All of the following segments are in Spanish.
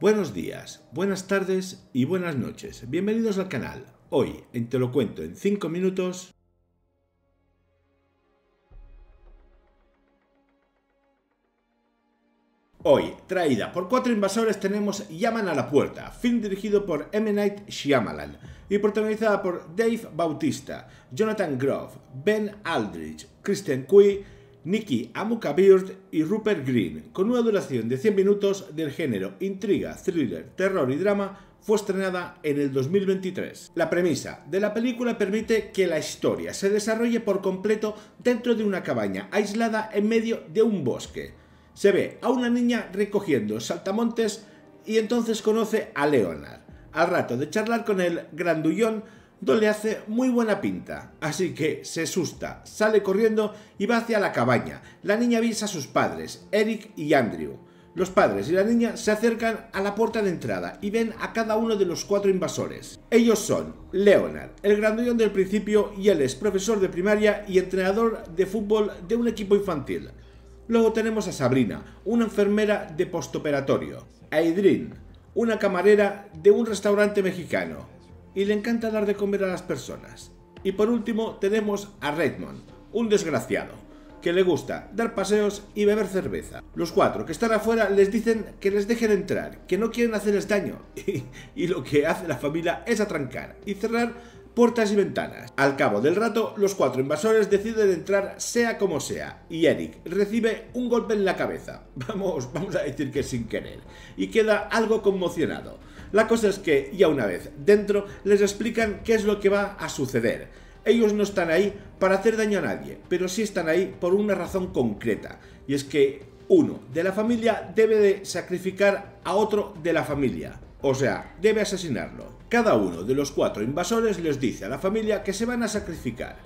Buenos días, buenas tardes y buenas noches. Bienvenidos al canal. Hoy, en Te lo cuento en 5 minutos... Hoy, traída por cuatro invasores, tenemos Llaman a la Puerta, film dirigido por M. Night Shyamalan y protagonizada por Dave Bautista, Jonathan Groff, Ben Aldrich, Christian Cui, Nicky Beard y Rupert Green, con una duración de 100 minutos del género intriga, thriller, terror y drama, fue estrenada en el 2023. La premisa de la película permite que la historia se desarrolle por completo dentro de una cabaña aislada en medio de un bosque. Se ve a una niña recogiendo saltamontes y entonces conoce a Leonard. Al rato de charlar con el grandullón, no le hace muy buena pinta, así que se asusta, sale corriendo y va hacia la cabaña. La niña avisa a sus padres, Eric y Andrew. Los padres y la niña se acercan a la puerta de entrada y ven a cada uno de los cuatro invasores. Ellos son Leonard, el grandullón del principio y él es profesor de primaria y entrenador de fútbol de un equipo infantil. Luego tenemos a Sabrina, una enfermera de postoperatorio, a Idrin, una camarera de un restaurante mexicano, y le encanta dar de comer a las personas. Y por último tenemos a Redmond, un desgraciado, que le gusta dar paseos y beber cerveza. Los cuatro que están afuera les dicen que les dejen entrar, que no quieren hacerles daño, y, lo que hace la familia es atrancar y cerrar puertas y ventanas. Al cabo del rato, los cuatro invasores deciden entrar sea como sea, y Eric recibe un golpe en la cabeza, vamos, vamos a decir que sin querer, y queda algo conmocionado. La cosa es que, ya una vez dentro, les explican qué es lo que va a suceder. Ellos no están ahí para hacer daño a nadie, pero sí están ahí por una razón concreta, y es que uno de la familia debe de sacrificar a otro de la familia, o sea, debe asesinarlo. Cada uno de los cuatro invasores les dice a la familia que se van a sacrificar,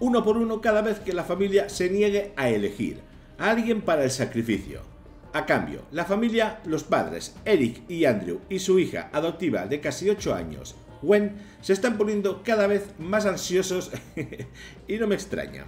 uno por uno cada vez que la familia se niegue a elegir a alguien para el sacrificio. A cambio, la familia, los padres, Eric y Andrew y su hija adoptiva de casi 8 años, Gwen, se están poniendo cada vez más ansiosos y no me extraña.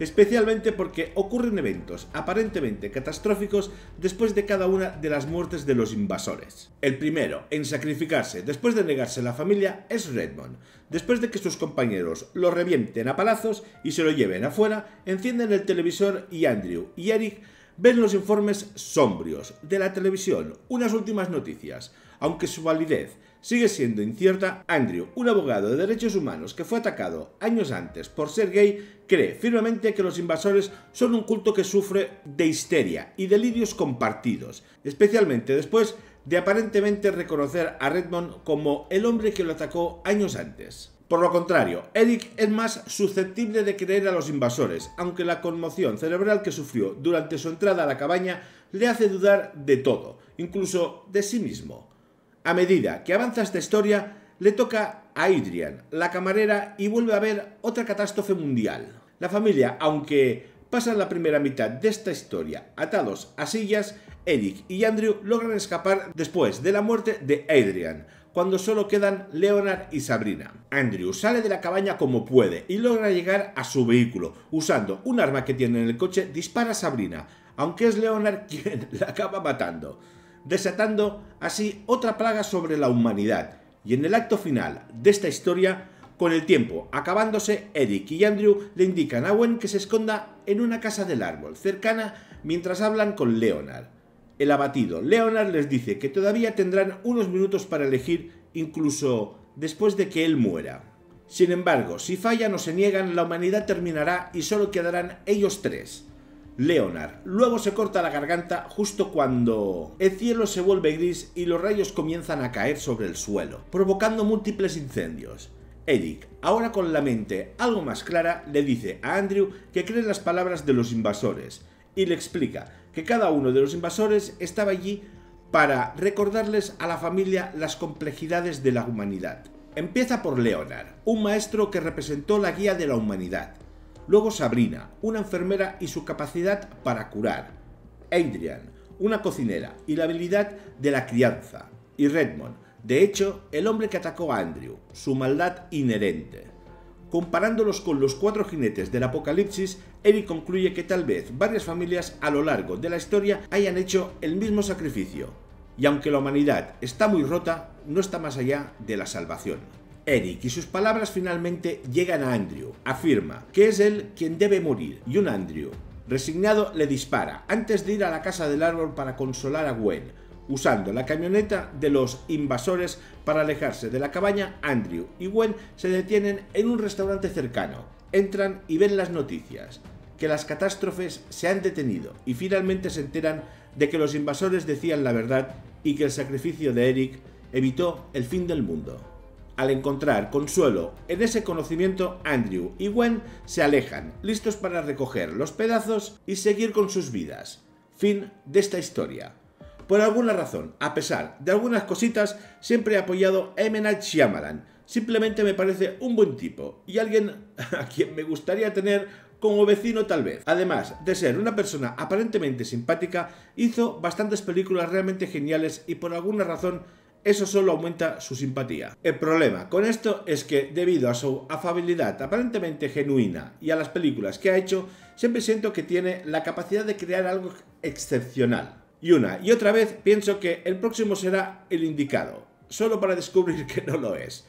Especialmente porque ocurren eventos aparentemente catastróficos después de cada una de las muertes de los invasores. El primero en sacrificarse después de negarse la familia es Redmond. Después de que sus compañeros lo revienten a palazos y se lo lleven afuera, encienden el televisor y Andrew y Eric ven los informes sombrios de la televisión, unas últimas noticias. Aunque su validez sigue siendo incierta, Andrew, un abogado de derechos humanos que fue atacado años antes por ser gay, cree firmemente que los invasores son un culto que sufre de histeria y delirios compartidos, especialmente después de aparentemente reconocer a Redmond como el hombre que lo atacó años antes. Por lo contrario, Eric es más susceptible de creer a los invasores, aunque la conmoción cerebral que sufrió durante su entrada a la cabaña le hace dudar de todo, incluso de sí mismo. A medida que avanza esta historia, le toca a Adrian, la camarera, y vuelve a ver otra catástrofe mundial. La familia, aunque pasan la primera mitad de esta historia atados a sillas, Eric y Andrew logran escapar después de la muerte de Adrian, cuando solo quedan Leonard y Sabrina. Andrew sale de la cabaña como puede y logra llegar a su vehículo. Usando un arma que tiene en el coche, dispara a Sabrina, aunque es Leonard quien la acaba matando, desatando así otra plaga sobre la humanidad. Y en el acto final de esta historia, con el tiempo acabándose, Eric y Andrew le indican a Gwen que se esconda en una casa del árbol cercana mientras hablan con Leonard el abatido. Leonard les dice que todavía tendrán unos minutos para elegir incluso después de que él muera. Sin embargo, si fallan o se niegan, la humanidad terminará y solo quedarán ellos tres. Leonard luego se corta la garganta justo cuando el cielo se vuelve gris y los rayos comienzan a caer sobre el suelo, provocando múltiples incendios. Eric, ahora con la mente algo más clara, le dice a Andrew que cree las palabras de los invasores y le explica que cada uno de los invasores estaba allí para recordarles a la familia las complejidades de la humanidad. Empieza por Leonard, un maestro que representó la guía de la humanidad. Luego Sabrina, una enfermera y su capacidad para curar. Adrian, una cocinera y la habilidad de la crianza. Y Redmond, de hecho, el hombre que atacó a Andrew, su maldad inherente comparándolos con los cuatro jinetes del Apocalipsis, Eric concluye que tal vez varias familias a lo largo de la historia hayan hecho el mismo sacrificio. Y aunque la humanidad está muy rota, no está más allá de la salvación. Eric y sus palabras finalmente llegan a Andrew. Afirma que es él quien debe morir y un Andrew, resignado, le dispara antes de ir a la casa del árbol para consolar a Gwen, usando la camioneta de los invasores para alejarse de la cabaña, Andrew y Gwen se detienen en un restaurante cercano, entran y ven las noticias, que las catástrofes se han detenido y finalmente se enteran de que los invasores decían la verdad y que el sacrificio de Eric evitó el fin del mundo. Al encontrar consuelo en ese conocimiento, Andrew y Gwen se alejan, listos para recoger los pedazos y seguir con sus vidas. Fin de esta historia. Por alguna razón, a pesar de algunas cositas, siempre he apoyado a M. Night Simplemente me parece un buen tipo y alguien a quien me gustaría tener como vecino tal vez. Además de ser una persona aparentemente simpática, hizo bastantes películas realmente geniales y por alguna razón eso solo aumenta su simpatía. El problema con esto es que debido a su afabilidad aparentemente genuina y a las películas que ha hecho, siempre siento que tiene la capacidad de crear algo excepcional y una y otra vez pienso que el próximo será el indicado, solo para descubrir que no lo es.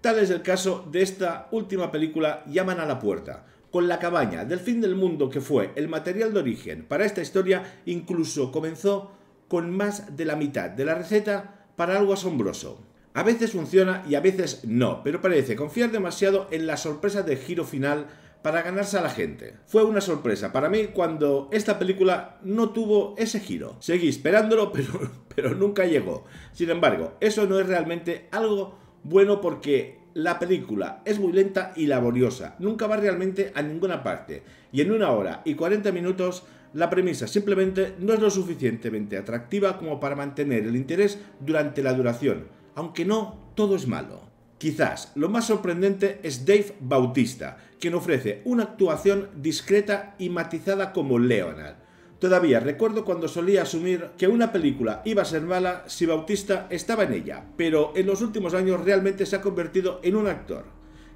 Tal es el caso de esta última película Llaman a la puerta, con la cabaña del fin del mundo que fue el material de origen para esta historia, incluso comenzó con más de la mitad de la receta para algo asombroso. A veces funciona y a veces no, pero parece confiar demasiado en la sorpresa de giro final para ganarse a la gente. Fue una sorpresa para mí cuando esta película no tuvo ese giro. Seguí esperándolo, pero, pero nunca llegó. Sin embargo, eso no es realmente algo bueno porque la película es muy lenta y laboriosa, nunca va realmente a ninguna parte, y en una hora y 40 minutos la premisa simplemente no es lo suficientemente atractiva como para mantener el interés durante la duración, aunque no todo es malo. Quizás lo más sorprendente es Dave Bautista, quien ofrece una actuación discreta y matizada como Leonard. Todavía recuerdo cuando solía asumir que una película iba a ser mala si Bautista estaba en ella, pero en los últimos años realmente se ha convertido en un actor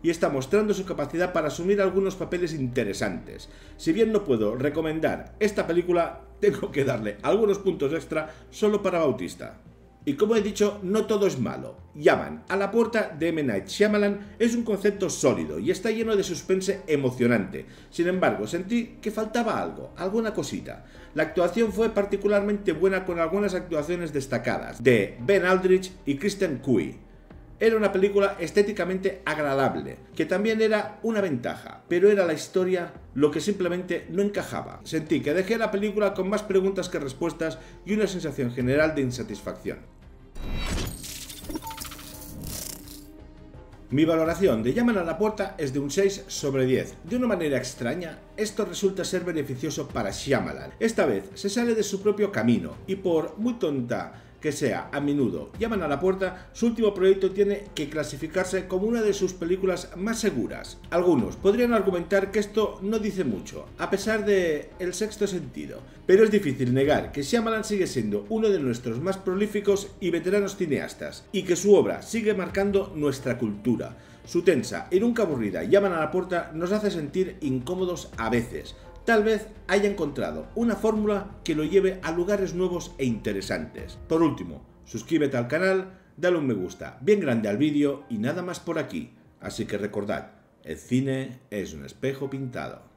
y está mostrando su capacidad para asumir algunos papeles interesantes. Si bien no puedo recomendar esta película, tengo que darle algunos puntos extra solo para Bautista. Y como he dicho, no todo es malo. Llaman a la puerta de M. Night Shyamalan es un concepto sólido y está lleno de suspense emocionante. Sin embargo, sentí que faltaba algo, alguna cosita. La actuación fue particularmente buena con algunas actuaciones destacadas de Ben Aldrich y Kristen Cui. Era una película estéticamente agradable, que también era una ventaja, pero era la historia lo que simplemente no encajaba. Sentí que dejé la película con más preguntas que respuestas y una sensación general de insatisfacción. Mi valoración de Llaman a la Puerta es de un 6 sobre 10. De una manera extraña, esto resulta ser beneficioso para Shyamalan. Esta vez se sale de su propio camino y por muy tonta que sea a menudo llaman a la puerta, su último proyecto tiene que clasificarse como una de sus películas más seguras. Algunos podrían argumentar que esto no dice mucho, a pesar de el sexto sentido, pero es difícil negar que Shyamalan sigue siendo uno de nuestros más prolíficos y veteranos cineastas, y que su obra sigue marcando nuestra cultura. Su tensa y nunca aburrida llaman a la puerta nos hace sentir incómodos a veces, Tal vez haya encontrado una fórmula que lo lleve a lugares nuevos e interesantes. Por último, suscríbete al canal, dale un me gusta bien grande al vídeo y nada más por aquí. Así que recordad, el cine es un espejo pintado.